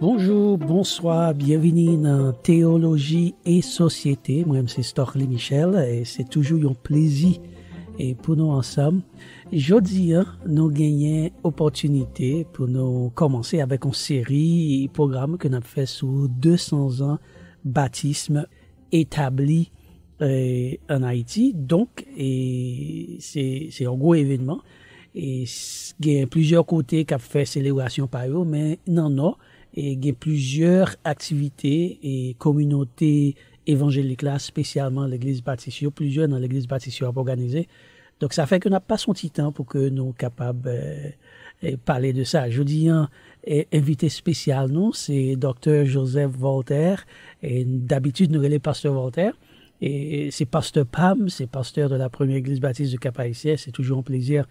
Bonjour, bonsoir, bienvenue dans Théologie et Société. Moi, c'est Storley Michel et c'est toujours un plaisir et pour nous ensemble. Jeudi, hein, nous gagnons opportunité pour nous commencer avec une série et programme que nous avons fait sur 200 ans baptisme établi euh, en Haïti. Donc, c'est un gros événement. Et il y a plusieurs côtés qui ont fait célébration par eux, mais non, non et il y a plusieurs activités et communautés évangéliques là, spécialement l'église baptiste, plusieurs dans l'église baptiste organisée. Donc ça fait qu'on n'a pas son titan pour que nous capables euh, parler de ça. Je dis un invité spécial, non, c'est docteur Joseph Voltaire et d'habitude nous les pasteur Voltaire. Et c'est pasteur Pam, c'est pasteur de la première église baptiste de cap c'est toujours un plaisir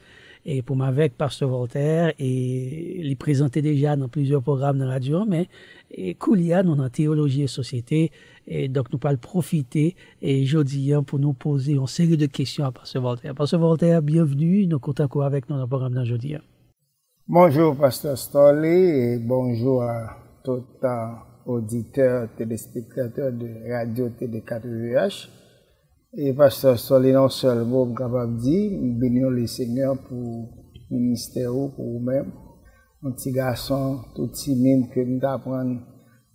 et pour m'avec Pasteur Voltaire et les présenté déjà dans plusieurs programmes de radio, mais et Koulia, nous en théologie et société, et donc nous le profiter et jeudi hein, pour nous poser une série de questions à Pasteur Voltaire. Pasteur Voltaire, bienvenue, nous comptons avec nous dans le programme d'aujourd'hui. Hein. Bonjour Pasteur Stollé, et bonjour à tout auditeur, téléspectateurs de Radio td 4 vh E pa sa soli nan sol bo m kapap di, m bini yo le semyan pou minister yo pou ou men. An ti gason touti min kwen m ta pran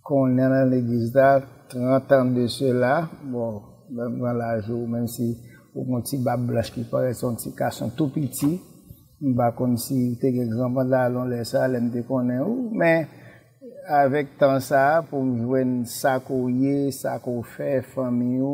konnen nan legisda, 30 an de se la, bon, m gwa la jo, men si ou kon ti bab blas ki pare se an ti gason touti ti, m bak kon ti tek ekzampan da alon le salen de konnen ou, men avèk tan sa pou m jwen sakou ye, sakou fè, fami yo,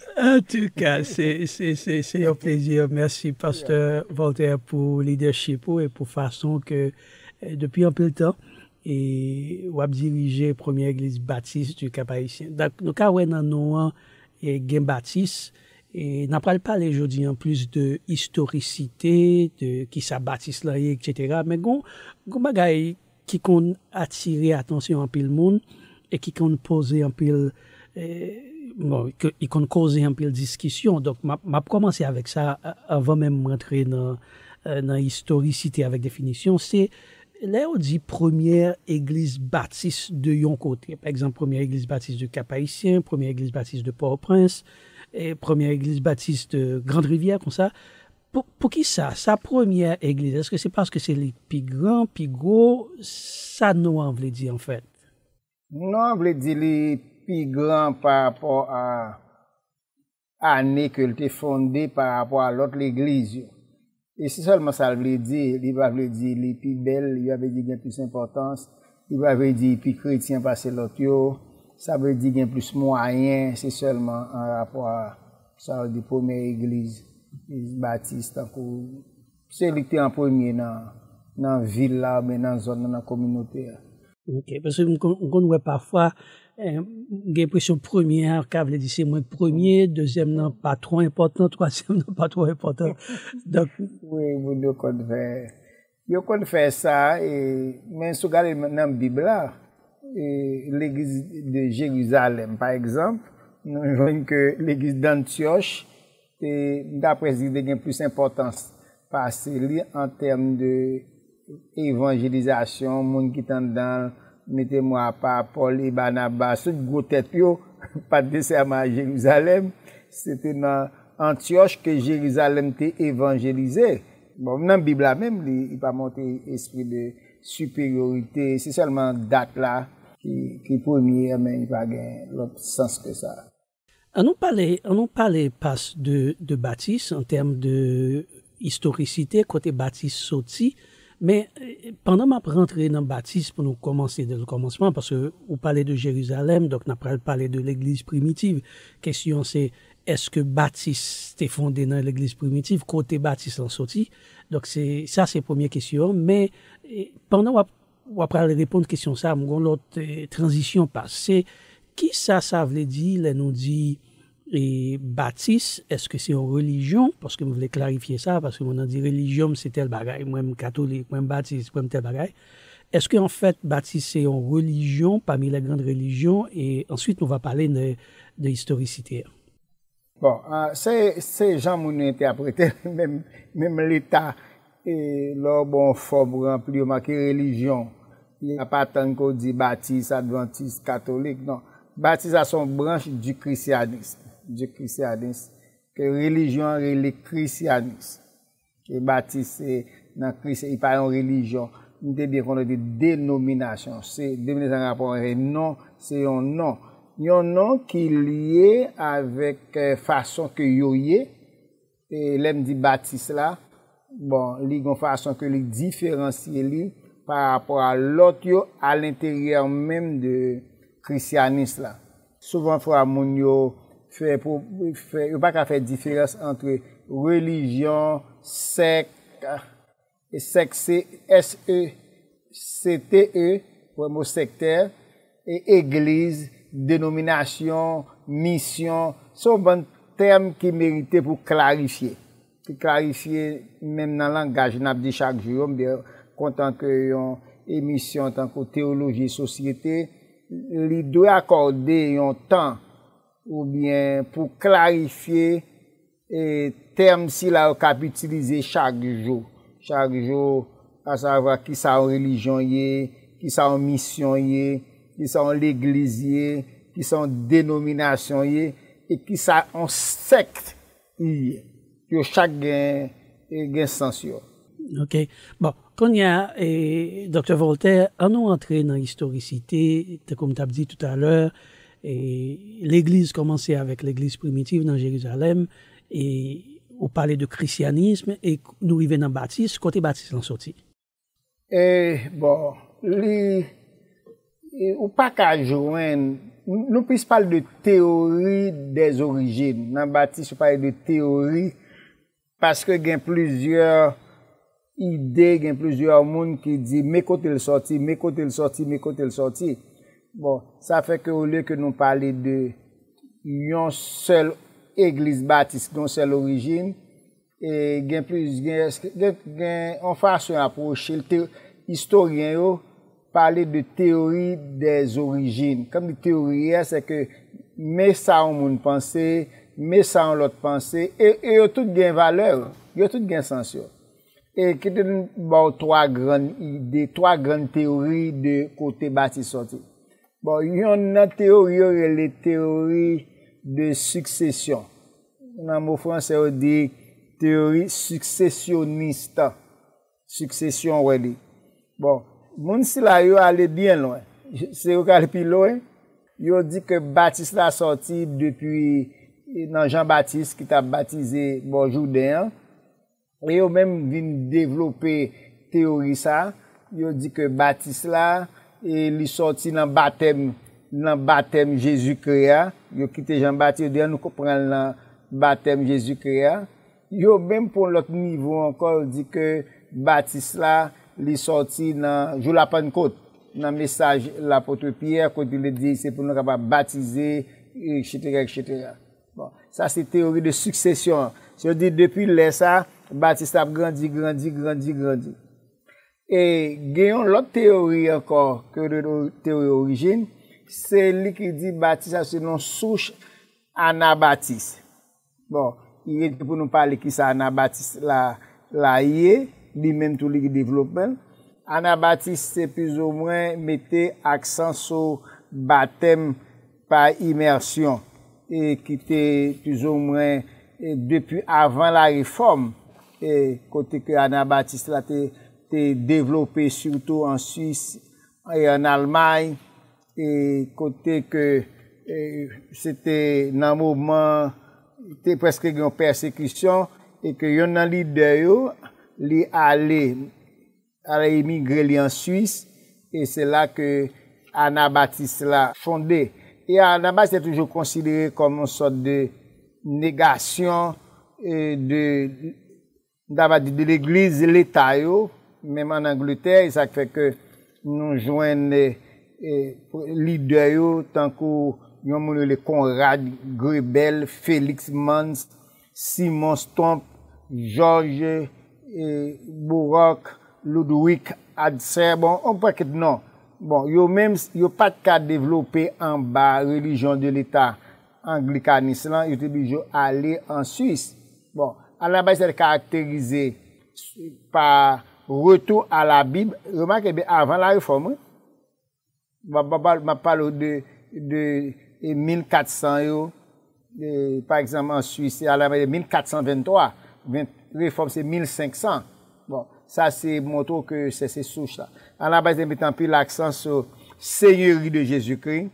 En tout cas, c'est un plaisir. Merci, Pastor Voltaire, pou leadership-ou et pou fason que, eh, depuis un peu de temps, wap dirige Premier Église Baptiste du Cap-Aïtien. Dans le cas où il y a un anouan e qui est Baptiste, il e n'en parle pas aujourd'hui en plus de historicité, de qui s'a Baptiste là-y, etc. Mais bon, bon bagay, qui compte attirer attention un peu le monde et qui compte poser un peu eh, le bon, mm. il ils ont un peu de discussion. Donc, m'a commencer avec ça avant même rentrer dans, euh, dans historicité avec définition. C'est, là, on dit première église baptiste de yon côté. Par exemple, première église baptiste de Cap-Haïtien, première église baptiste de Port-au-Prince, et première église baptiste de Grande-Rivière, comme ça. Pour, qui ça? Sa première église, est-ce que c'est parce que c'est les plus grands, plus gros? Ça, nous, on veut dire, en fait. Non, on veut dire les plus grand par rapport à l'année qu'elle était fondée par rapport à l'autre église. Et c'est seulement ça veut dire, il va dire l'épipelle, il va dire bien plus d'importance, il va dire plus chrétien, parce que l'autre, ça veut dire bien plus moyen, c'est seulement en rapport à ça qui première église, baptiste, c'est qui en premier dans la ville, mais dans la communauté. Ok, parce que nous parfois... Eh, gen presyon premier, ka vle disi mwen premier, dezem nan patro important, trasem nan patro important. Oui, mwen yo kon fè. Yo kon fè sa, e, men sou gale nan bibla, e, l'Eglise de Jéguzalem, par exemple, non jwen ke l'Eglise d'Antioche, e, da presi de gen plus importance, parce li en term de evanjelizasyon, moun ki tan dan, Mete mwa pa Paul Iban Abbasouk goutet yo pat deser ma Jérusalem. Sete nan Antioche ke Jérusalem te evanjelize. Bon nan Biblia men, li pa monte espri de superiorite. Se selman dat la ki pounye men, li pa gen lot sens ke sa. An nou pale pas de Batis an tem de istorikite kote Batis soti, Mais pendant ma rentrée dans baptiste, pour nous commencer dès le commencement, parce que vous de Jérusalem, donc on a parlé de l'église primitive. Question c'est, est-ce que baptiste est fondé dans l'église primitive? Côté baptiste en sortie? Donc c'est, ça c'est la première question. Mais pendant ou après répondre à question ça, l'autre euh, transition passe. C'est qui ça, ça veut dire, elle nous dit, et baptiste, est-ce que c'est une religion? Parce que je voulais clarifier ça, parce que vous a dit religion, c'est tel bagaille, moi, catholique, moi, baptiste, moi, tel bagaille. Est-ce qu'en fait, baptiste, c'est une religion parmi les grandes religions? Et ensuite, on va parler de, de historicité. Bon, euh, c'est gens mon interprété, même, même l'État, et leur bon on plus marqué religion. Il n'y a pas tant qu'on dit baptiste, adventiste, catholique, non. Baptiste à son branche du christianisme. diye krisyanis, ke relijyon relik krisyanis, ke batis se nan krisyanis, yi pa yon relijyon, ni te di kono di denominasyon, se denominasyon rapon re, nan, se yon nan, yon nan ki liye avek fason ke yoye, lem di batis la, bon, li yon fason ke li diferenciye li, pa rapor a lot yo, al enteryer men de krisyanis la. Souvan fwa moun yo yo pa ka fè diférense antre relijyon, sek, e sekse, se, cte, pou e, mò sekter, e eglise, denominasyon, misyon, sou ban term ki mèrite pou klarifiye. Ki klarifiye, mèm nan langaj, nan ap di chak jirom, kontan kè yon emisyon tanko teologi, sosyete, li dwe akorde yon tan Ou bien pou klarifiye e, term si la ou kapitilize chak jo. Chak jo a sava ki sa ou religionye, ki sa ou missionye, ki sa ou l'eglizye, ki sa ou denominasyonye, e ki sa ou sekt yye, yo chak gen e, sensyo. Ok. Bon, Konya, e, Dr. Voltaire, an nou antre nan historicite, te kom te ap di tout aler, E l'Eglise komanse avèk l'Eglise primitiv nan Jeruzalem E ou pale de Kristianisme E nou ive nan Batiste, kote Batiste lan soti E, bon, li Ou paka jowen Nou pise pale de teori des orijen Nan Batiste pou pale de teori Paske gen plizye ide, gen plizye amoun ki di Me kote l soti, me kote l soti, me kote l soti Bon, sa fe ke ou le ke nou pale de yon sel eglis batis, yon sel orijin, gen plus gen, gen, gen, an fasyon aproche, lte historien yo pale de teori des orijin. Kam di teoriye se ke me sa ou moun pense, me sa ou lot pense, e yo tout gen valeur, yo tout gen sensyo. E ki te nou bo 3 gran ide, 3 gran teori de kote batis soti. Bon, yon nan teori yo re le teori de suksesyon. Nan mou franse yo di teori suksesyonista. Suksesyon re li. Bon, moun si la yo ale bien lwen. Se yo kalpi lwen, yo di ke Batis la soti depi nan Jean Batis ki ta batize bonjou den. E yo men vin devlope teori sa. Yo di ke Batis la... E li sorti nan batem nan batem Jezu kreya yo kite jan bati yo di an nou ko pran nan batem Jezu kreya yo menm pon lot nivou ankor di ke batis la li sorti nan, jou la pen kote nan mesaj la potre pier kote le di se pou nou kapap batize etc etc bon, sa se teori de suksesyon se yo di depi le sa batis la grandi grandi grandi grandi E genyon lot teori akor, teori orijen, se li ki di batisa se non souche Ana Batis. Bon, yon pou nou pa li ki sa Ana Batis la ye, di men tou li ki developmen. Ana Batis se pizou mwen mette aksan sou batem pa imersyon e ki te pizou mwen depi avan la reform e kote ke Ana Batis la te te devlope soutou an Suisse e an Almay, e kote ke se te nan mouman te preskri gwen persekisyon e ke yon nan li deyo li ale ale emigre li an Suisse e se la ke Anabatis la fondé. E Anabatis se toujou konsidere koman sot de negasyon e de daba di de l'Eglise l'Eta yo Mèm an Angleterre, sa fèk fèk nou jwen eh, eh, lideyo tan kou yon mounou le Konrad Grebel, Felix Mons, Simon Stomp, George eh, Bourouk, Ludwig Adser. Bon, yon mèm yon pat ka devlopè an ba religion de l'Etat Anglika Nislan, yon te bijou alè an Suisse. Bon, an la bay se de karakterize par... Retour à la Bible, remarque eh avant la réforme, m'a parle de 1400 euros, par exemple en Suisse, 1423, eh, réforme c'est 1500, bon, ça c'est montre que c'est ce souche-là. À la base, j'ai mis un peu l'accent sur seigneurie de Jésus-Christ,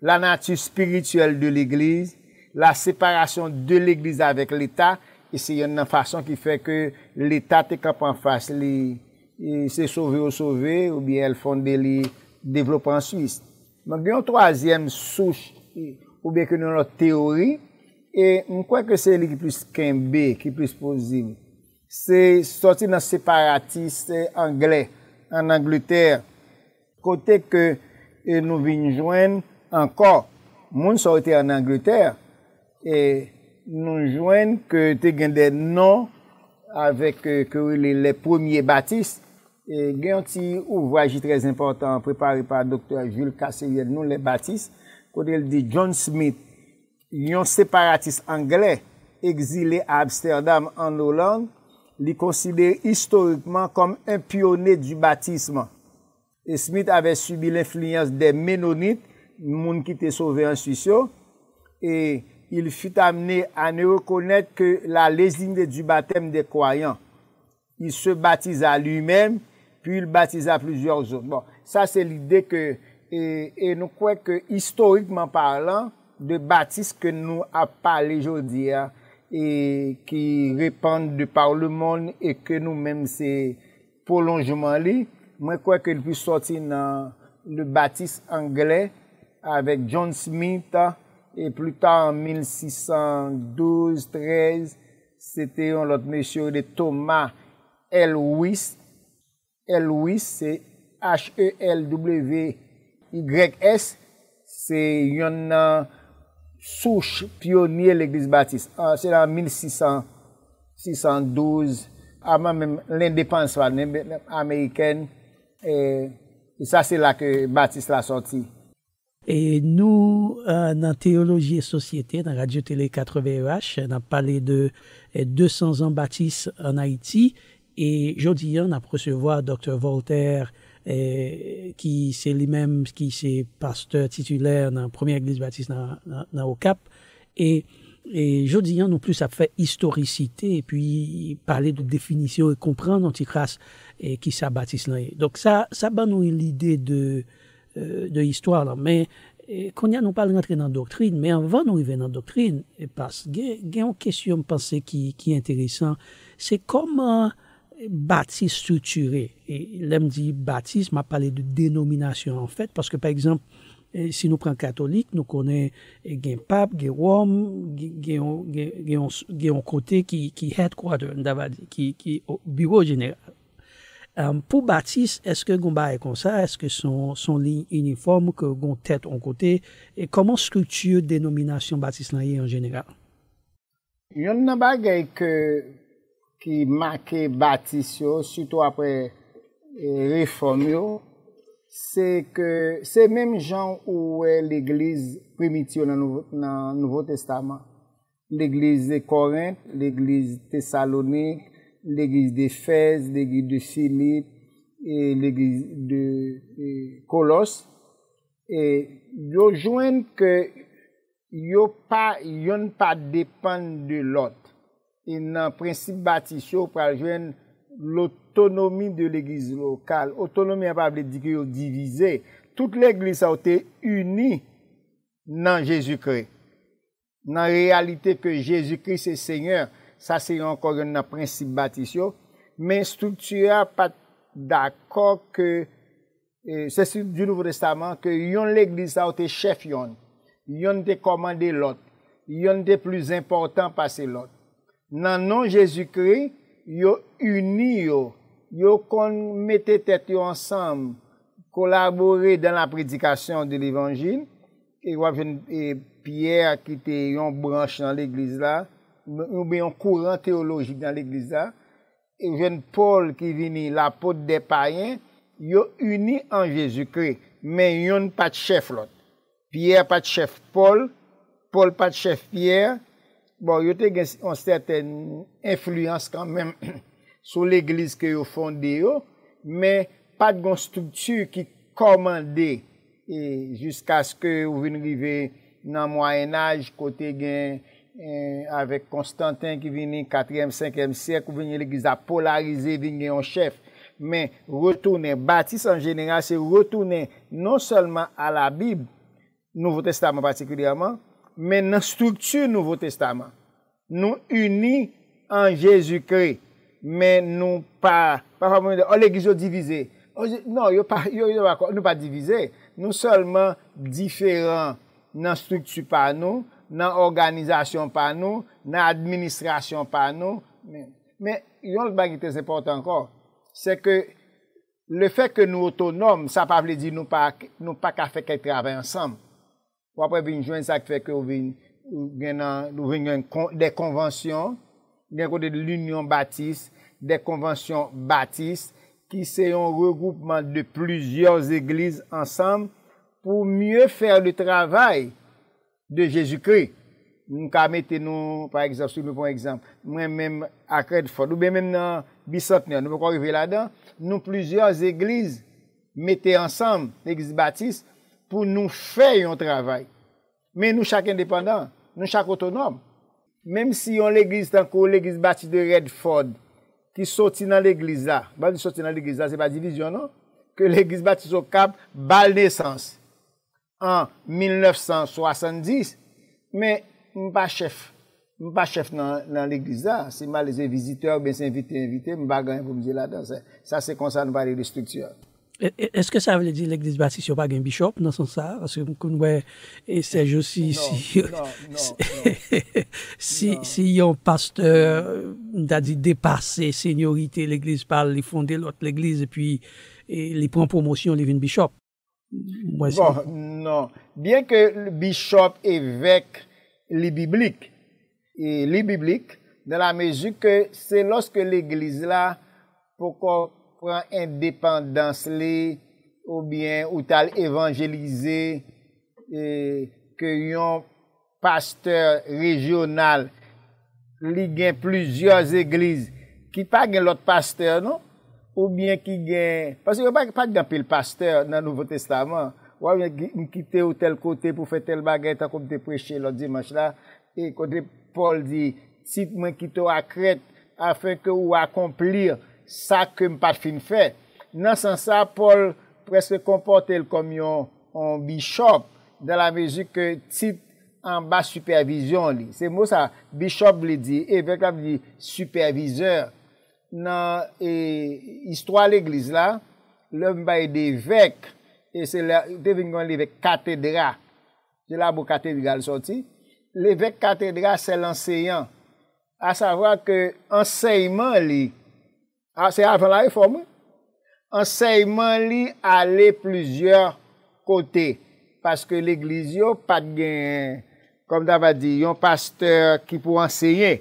la nature spirituelle de l'Église, la séparation de l'Église avec l'État, et la séparation de l'Église avec l'État, E se yon nan fason ki fe ke l'Etat te kap an fase li e se sove ou sove ou bi el fonde li devlopan swis. Mwen gen yon troasyen souche ou bi ke nou yon teori e mwen kweke se li ki plus kembe, ki plus posib. Se sorti nan separatiste Angle, an Angleterre. Kote ke e nou vinjwen anko, moun sorti an Angleterre e... nou jwen ke te gen de nou avek eh, ke ou li le pwemye batis e gen ti ou wajit trez impotant prepari pa dr. Jules Cassellier nou le batis kode el di John Smith yon separatis Angle egzile Amsterdam en Hollande li konside historikman kom en pwene di batisman e Smith ave subi l'infliens de Mennonite moun ki te sove answisyon e il fit amene a ne rekonnet ke la lezine du batem de kwayan. Il se batize a lui-meme, pi il batize a plusieurs autres. Bon, sa se l'ide ke, e nou kwek historikman parlant, de batis ke nou ap pale jodi ya, e ki repande par le mon, e ke nou menm se polonjman li, mwen kwek el pi soti nan le batis angle, avek John Smith a, E ploutan en 1612-13, se te yon lot mesyo de Thomas Elwis. Elwis se H-E-L-W-Y-S. Se yon nan euh, souche pyonye l'Eglise Baptiste. Se nan 1612, a man men l'indepanswa, nen men Ameriken, e sa se la ke Baptiste la soti. Et nous, euh, dans Théologie et Société, dans Radio-Télé 80EH, on a parlé de 200 eh, ans baptistes en Haïti. Et aujourd'hui, on a recevoir Dr. Voltaire, eh, qui c'est lui-même, qui c'est pasteur titulaire dans la première église baptiste dans, au Cap. Et, et aujourd'hui, on non plus, ça fait historicité, et puis parler de définition et comprendre l'anticrasse et eh, qui ça baptiste là. Donc ça, ça donne l'idée de euh, de histoire là. Mais euh, qu'on y a pas rentré dans la doctrine, mais avant nous arriver dans la doctrine, et passe y a une question, je pense, qui, qui est intéressante, c'est comment euh, baptiste structuré, et l'homme dit baptiste, m'a parlé de dénomination en fait, parce que par exemple, si nous prenons catholique, nous connaissons un pape, un homme, un côté qui est headquarter, qui qui bureau général. Euh, Pou batis, eske goun ba ekonsa? Eske son linj uniform ke goun tet an kote? E koman skulptu denominasyon batis la ye an jenera? Yon nan bagay ke ki make batis yo suto apre eh, reform yo, se ke se menm jan ou l'egliz primitio nan Nouveau Testament. L'egliz de Corinthe, l'egliz de Salonique, l'Eglise de Fès, l'Eglise de Cilip, l'Eglise de Kolos, yo jwen ke yo pa yon pa depan de lot. Yon nan prinsip batisyon pra jwen l'otonomi de l'Eglise lokal, l'otonomi apaple di ki yo divize, tout l'Eglise aote uni nan Jésus-Christ. Nan realite ke Jésus-Christ se seigneur sa se yon kon yon nan prinsip batis yo, men struktura pat dakor ke e, se si du louvre de sa man ke yon l'Eglise la ou te chef yon, yon te komande lot, yon te plus important pa se lot. Nan nan Jezu kre, yo uni yo, yo kon mette tet yo ansam, kolabori dan la predikasyon de l'Evangile, e wav yon pier ki te yon branche nan l'Eglise la, nou beyon kourant teologik dan l'eglize da, pou jen Paul ki vini la pot de payen, yo uni an Jezu kre, men yon pat chef lot. Pierre pat chef Paul, Paul pat chef Pierre, bon, yo te gen an certaine influence kan men sou l'eglize ke yo fondi yo, men pat gen stuptu ki komande jiska skou vini rive nan mwayen aj, kote gen Eh, avèk Konstantin ki vini 4èm, 5èm, 6èm, kou vini l'Eglise a polarize vini yon chef men retournen, batis en general se retournen non seulement a la Bib, Nouveau Testament particulièrement, men nan structure Nouveau Testament nou uni an Jésus-Christ men nou pa pa pa mouni de, oh l'Eglise yo divize oh, non, yo yo akon, nou pa divize nou seulement diferent nan structure pa nou nan organizasyon pa nou, nan administrasyon pa nou, men yon bagite se porte ankor, se ke le fe ke nou otonom, sa pa vle di nou pa ka feke trabe ansam, wapre vinjwen sa ke feke ou vinjwen de konvansyon, gen kode de l'union batis, de konvansyon batis, ki se yon regroupman de plujyez eglise ansam, pou mye fek de trabay, De Jezikri. Mwen ka mette nou, par egzans, sou mwen pon egzans, mwen mwen ak Redford, ou mwen mwen nan Bissotnen, nou mwen kon rive ladan, nou plouzyon eglize mette ansanm, eglize batis, pou nou fè yon travay. Men nou chak independant, nou chak otonom. Men si yon l'eglize tankou, l'eglize batis de Redford, ki soti nan l'eglize la, ban yon soti nan l'eglize la, se pa di vizyon nou, ke l'eglize batis yo kap, bal nesansi. an 1970, men mba chef, mba chef nan l'eglise da, se mba leze viziteur, ben se invite, invite, mba ganyan pou mdi la danse. Sa se konsan wale restriktiyon. Est-ce que sa wale di l'eglise batis yon bagan bichop nan son sa? Aske mkoun wè, e se josi si... Non, non, non. Si yon pasteur da euh, di depase seniorite l'eglise pal li fonde lot l'eglise, e li pran promosyon li vin bichop, Bon, non, bien ke bishop evèk li biblik, li biblik de la meju ke se loske l'eglise la pou kon pran indépendans li ou bien ou tal evanjelize ke yon pasteur rejonal li gen plouzioz eglise ki pa gen lot pasteur nou. Ou mwen ki gen... Pase yo mwen pati gampil pasteur nan Nouveau Testament. Ou mwen ki te ou tel kote pou fe tel bagay ta kom te preche lò di manch la. E konde Paul di, tit mwen ki te ou akret afen ke ou akomplir sa ke m pat fin fe. Nan san sa, Paul preske kompote el kom yon en bishop dan la mezi ke tit an ba supervision li. Se mou sa, bishop li di, evèk ap di superviseur nan e, histwa l'Eglise la, l'homme baye de vek, e te vingon l'Evek katedra, jelabou katedra l'soti, l'Evek katedra se l'enseyant, a savoa ke enseyman li, a se avan la reforme, enseyman li ale plujer kote, paske l'Eglise yo pat gen, kom dava di, yon pasteur ki pou enseyye,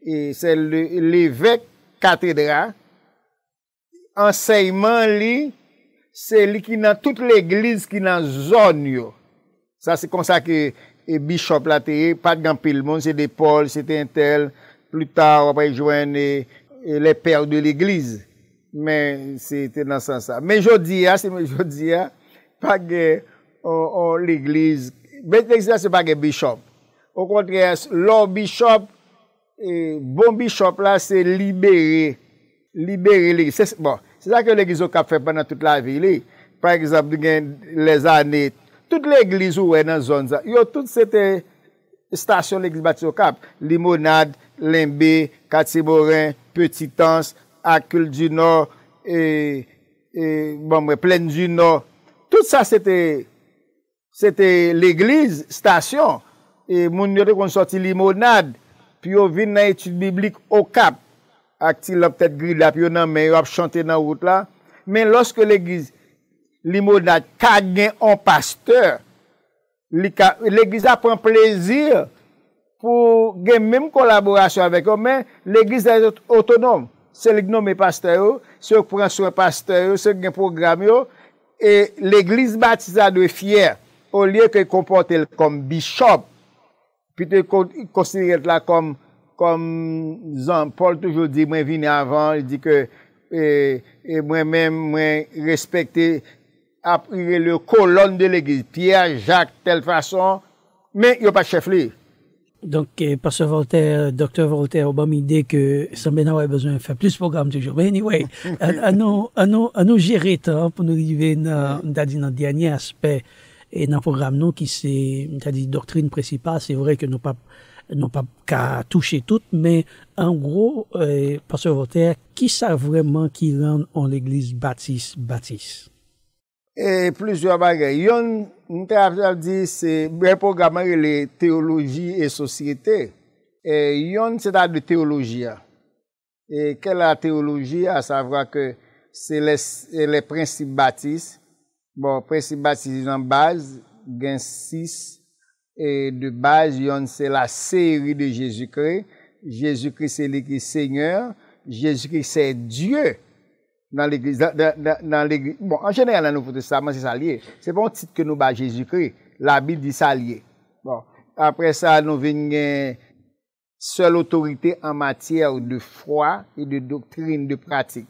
e se l'Evek, katedra, enseyman li, se li ki nan tout l'eglise, ki nan zon yo. Sa se konsa ke e bishop la teye, patgan pil moun, se de pol, se ten tel, plou ta wap rejwen e, e le per de l'eglise. Men, se ten ansan sa. Men jodi ya, se men jodi ya, pagge l'eglise, bete l'eglise se pagge bishop. Ou kontre, lo bishop, E, bon bishop la se libere Libere li bon, Se sa ke leglis okap fe panan tout la vi li Par exemple gen le zanet Tout leglis ou we nan zon za Yo tout se te Stasyon leglis bati okap Limonade, Limbe, Katiborin Petitans, Akul du Nord Bon mwen plen du Nord Tout sa se te Se te leglis stasyon Moun yote kon soti limonade pi yo vin nan etude biblik o kap, ak ti lop tet gri la, pi yo nan men yo ap chante nan wout la, men loske l'eglise, li mo dat ka gen an pasteur, l'eglise ap pren plezir, pou gen menm kolaborasyon avek yo, men l'eglise da yot otonom, se li gnom e pasteur yo, se yo pren sou e pasteur yo, se yo gen programme yo, e l'eglise batizade ou e fyer, ou liyo ke kompote el kom bishop, Pite konsinere la kom zan, Paul toujou di, mwen vine avan, di ke e, e, mwen mwen mwen respekte aprile kolon de l'egize, Pierre, Jacques, tel fason, men yon pa chef li. Donke, eh, passe Voltaire, doktor Voltaire, oban mi de ke san bè nan wè bezwen fè plus program toujou. Anyway, an nou jere tan pou nou yive nan dianye aspey. E nan program nou ki se, ta di doktrine precipa, se vre ke nou pa ka touche tout, men en gro, euh, pastor Voltaire, ki sa vreman ki lan an l'eglis batis batis? E plus yo abage, yon, nou te a vreman di se, ben programman yon le teologi e sosite, yon se ta de teologi a, ke la teologi a sa vreman ke se le prinsip batis, Bon, après c'est en base gain 6 et de base, c'est la série de Jésus-Christ. Jésus-Christ c'est l'Église Seigneur, Jésus-Christ c'est Dieu dans l'Église. Bon, en général, ça, nan c'est c'est lié. C'est pas bon titre que nous ba Jésus-Christ, la Bible dit lié. Bon, après ça, nous venons seule autorité en matière de foi et de doctrine de pratique.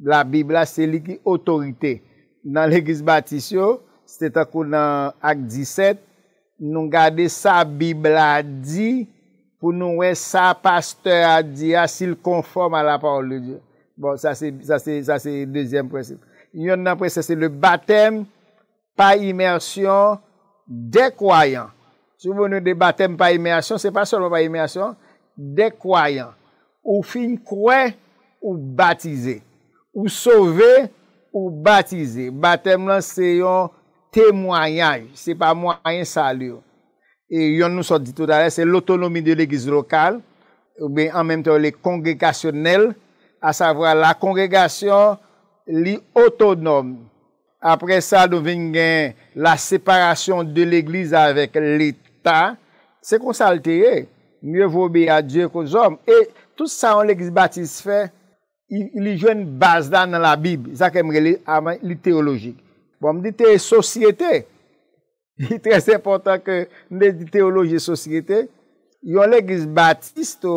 La Bible, c'est lui autorité. nan l'Eglise Batisio, se ta kou nan ak 17, nou gade sa Bibla di, pou nou we sa pasteur a di, asil konform a la parol de Diyo. Bon, sa se, sa se, sa se, dezyen prese. Yon nan prese se le batem, pa imersyon, de kwayan. Sou bon nou de batem pa imersyon, se pa sol pa imersyon, de kwayan. Ou fin kwen, ou batize, ou sove, ou batize, Ou batize, batem lan se yon temoyay, se pa mwayen salyo. E yon nou sot di tout alè, se l'otonomi de l'eglise lokal, ou ben an menm ton le kongregasyonel, a savwa la kongregasyon li otonom. Apre sa nou vingè la separasyon de l'eglise avèk l'eta, se konsalteye, mwen vobè a dje kou zom. E tout sa an l'eglise batize fè, li jwen bas dan nan la Bib, zake mre li teologik. Bon, mdi te sosyete, li tres important ke mde di teoloji sosyete, yon l'Eglise Batiste,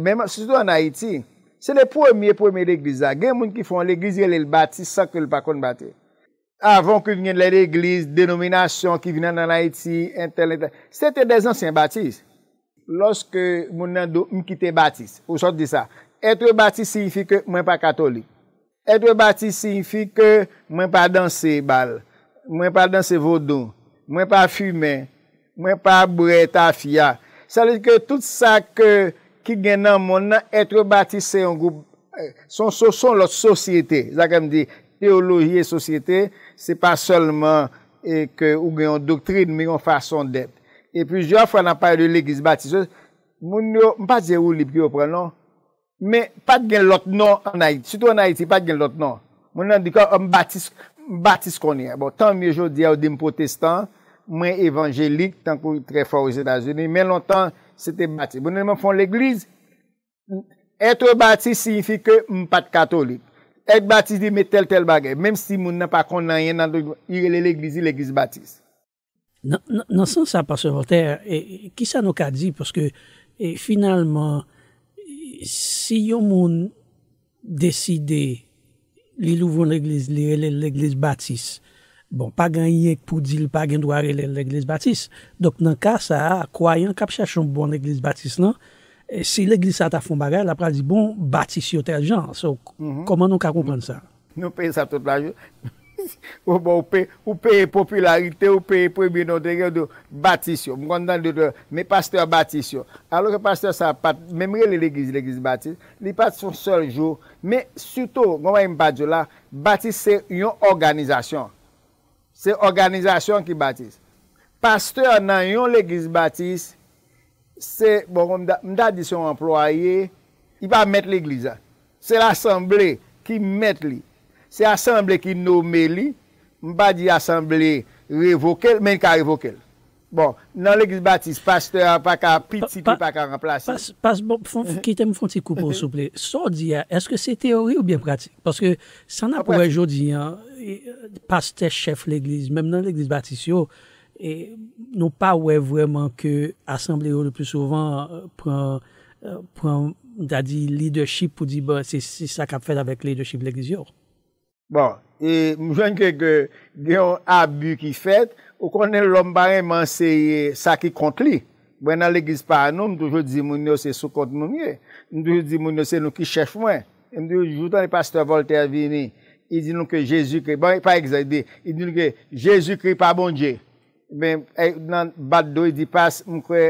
mwen mwen, suto an Haiti, se le pwemye pwemye l'Eglise, gen moun ki fwen l'Eglise, yon l'Eglise Batiste, sak yon l'pakoun Batiste. Avon ki vinyen l'Eglise, denominasyon ki vinyen an Haiti, entel entel, se te de zansyen Batiste. Lorske moun nan do mkite Batiste, ou sot di sa, se te de zansyen Batiste, Etre bati signifi ke mwen pa katolik. Etre bati signifi ke mwen pa danse bal. Mwen pa danse vodou. Mwen pa fume. Mwen pa breta fia. Salit ke tout sa ke ki gen nan moun nan, etre bati se yon group, son lot sosyete. Zaka m di, teologi e sosyete, se pa solman ke ou gen yon doktrine, ou gen yon fason dept. E pwijan fwa nan paye de l'eklis bati se, mwen pa se ou lip ki yo prenon, Men, pat gen lot non anayit. Sito anayit, pat gen lot non. Moun nan di ka, m batis konye. Bon, tan m yojou diya ou di m potestan, mwen evanjelik, tan kou tre fwa ou jenazouni, men lontan, se te batis. Bon, moun nan m foun l'eglize, eto batis signifi ke m pat katolik. Et batis di me tel tel bagay, menm si moun nan pa konanye nan yile l'eglize, l'eglize batis. Nan san sa, P. Voltaire, ki sa nou ka di? Poske, finalman, Si yon moun deside li louvoun l'eglis, li ele l'eglis batis, bon, pa gen yek pou di li pa gen dware ele l'eglis batis, dok nan ka sa, kwayan kap chachon bon l'eglis batis lan, e si l'eglis sa ta fon bagay, la pra di bon, batis yo tel jan. So, mhm. koman nou ka kompren sa? Nou pen sa tout la jo. Ou bon, peye popularite, ou peye premine, ou de batis yo. Mwen dan de, me pasteur batis yo. A loke pasteur sa, mwen mre li l'eglise, l'eglise batis, li pati son sol jou. Me suto, mwen mwen mpadjola, batis se yon organizasyon. Se organizasyon ki batis. Pasteur nan yon l'eglise batis, se bon, mda di son employe, i va met l'eglise. Se l'assemble ki met li. Se asemble ki nou meli, mba di asemble revokel men ka revokel. Bon, nan l'Eglise Baptiste, pasteur pa ka piti ki pa ka remplase. Pas, pas, bon, eh, eh. ki te mifonti koupo souple. Sò di, eske se teori ou bien pratik? Paske, san apwe jodi, pasteur, chef l'Eglise, men nan l'Eglise Baptiste, nou pa ouè vwèman ki asemble yo de plus souvent pran, pran, ta di, leadership ou di, bon, se sa kap fèd avèk leadership l'Eglise yo. Bon, e, mwen jwenn kè gè, gè yon abu ki fèt, ou konen lom barè mwen seye sa ki kont li. Mwen nan lèkiz pa anou, mwen toujou di moun yo se sou kont moun ye. Mwen toujou di moun yo se nou ki chèf mwen. Mwen di, joutan e pastor Voltaire vini, i di nou ke Jésus kri, bon, pa ek zaydi, i di nou ke Jésus kri pa bon je. Men, e, nan bat do, i di pas, mwen kwe,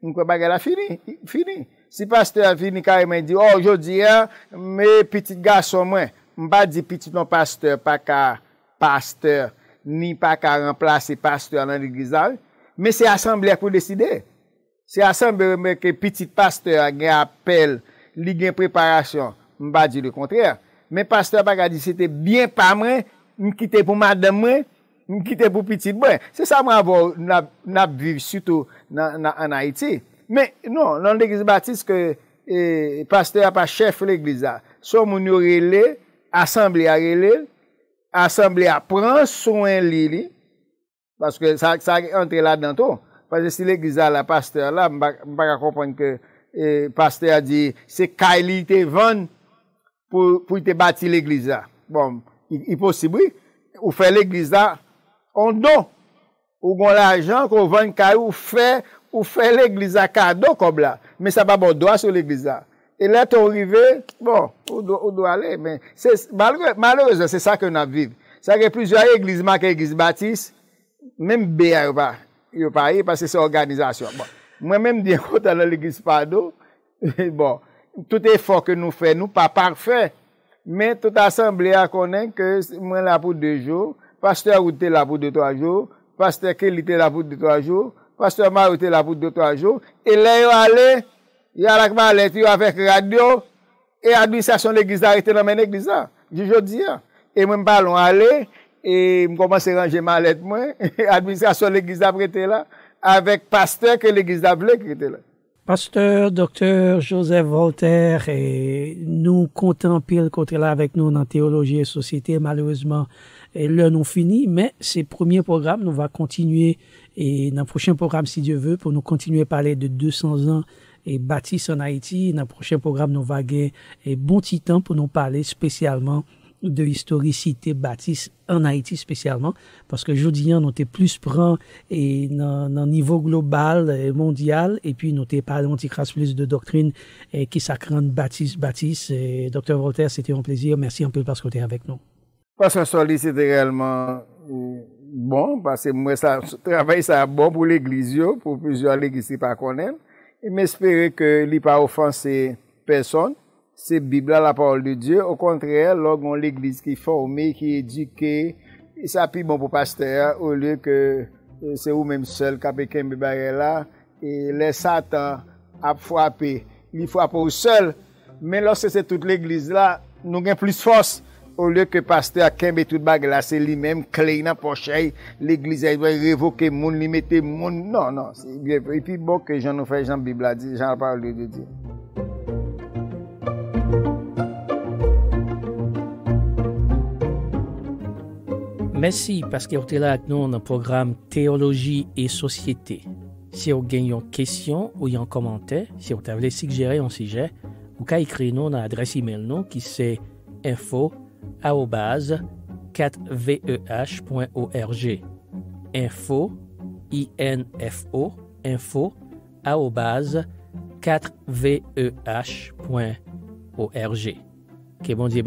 mwen kwe bagè la fini, fini. Si pastor vini kare mwen di, ou oh, jodi ya, mwen piti ga son mwen. m ba di piti ton pasteur pa ka pasteur ni pa ka remplace pasteur nan l'eglizade, men se asemble pou deside. Se asemble men ke piti pasteur gen apel li gen preparasyon, m ba di le kontrere. Men pasteur pa ka di, se te bien pa men, m kite pou madem men, m kite pou piti ben. Se sa m avor, n ap viv suto nan Haiti. Men, non, nan l'eglizade batiste e, pasteur pa chef l'eglizade. So m ou n yorele, Asambli a relil, asambli a pran souen li li, baske sa entre la danto, paske si l'egliza la, pasteur la, mbaka komponke, pasteur a di, se kaili te ven pou te bati l'egliza. Bon, iposibri, ou fe l'egliza, on do, ou gon la ajan, kon ven kaili ou fe l'egliza kado kob la, men sa pa bon do a sou l'egliza. E la ton rive, bon, ou do alè. Malheurese, c'est ça qu'on a vive. Ça qu'il y a plusieurs églises, m'a kè église Baptiste, mèm Béa ou pa, ou pa yè, parce c'est sa organisasyon. Mèm mèm diè koutan lè l'église Pado, bon, tout est fort kè nou fè, nou pa parfait, mèm tout assemble a konen kè mè la pou dè jou, pastè ou tè la pou dè tou a jou, pastè kè l'i tè la pou dè tou a jou, pastè mè ou tè la pou dè tou a jou, e lè ou alè, Il a yo avek avec e administrasyon dans la églises là, men Eglise la, Et jodi et E mwen et commencé à ranger ma ranger Malet moi, administration l'église l'église là, là avec pasteur que l'église la qui était là. Pasteur, docteur Joseph Voltaire, e nous comptons pile contre là avec nous dans Théologie et Société. malheureusement, et nous nous fini, mais ces premier programme. Nous va continuer dans e le prochain programme, si Dieu veut, pour nous continuer à parler de 200 ans et Baptiste en Haïti. Dans le prochain programme, nous va Et bon petit pour nous parler spécialement de historicité Baptiste en Haïti spécialement, parce que jodi on hein, nous plus prend et un niveau global et mondial, et puis nous était parlé, plus de doctrine et qui s'accrante bâtisse, baptiste Et docteur Voltaire, c'était un plaisir. Merci un peu parce que avec nous. Parce que c'était réellement euh, bon, parce que moi, ça, travail, ça bon pour l'église, pour plusieurs églises qui ne connaissent pas. E m espere ke li pa ofanse person, se bib la la paol de Diyo. Au kontre, log an l'eglise ki forme, ki eduke, e sa pi bon pou pasteur, ou lye ke e, se ou menm sol, kape ken bi bare la, e le satan ap fwape. Li fwape ou sol, men los se se tout l'eglise la, nou gen plis fos. Ou lè ke paste akèm betout bag lase li mèm, kley nan pochey, eh, l'eglize yon eh, revoke moun, li mette moun, non, non, epi bok ke joun nou fè, joun bibla di, joun apal lè de di. Mèsi, paske yon te la ak nou nan program Teologi et Société. Si yon gen yon kèsyon, ou yon komante, si yon tabèlè sigjère yon sijè, ou ka yikri nou nan adres email nou, ki se info 4veh.org. Info, info, e info, 4veh.org. Que bon Dieu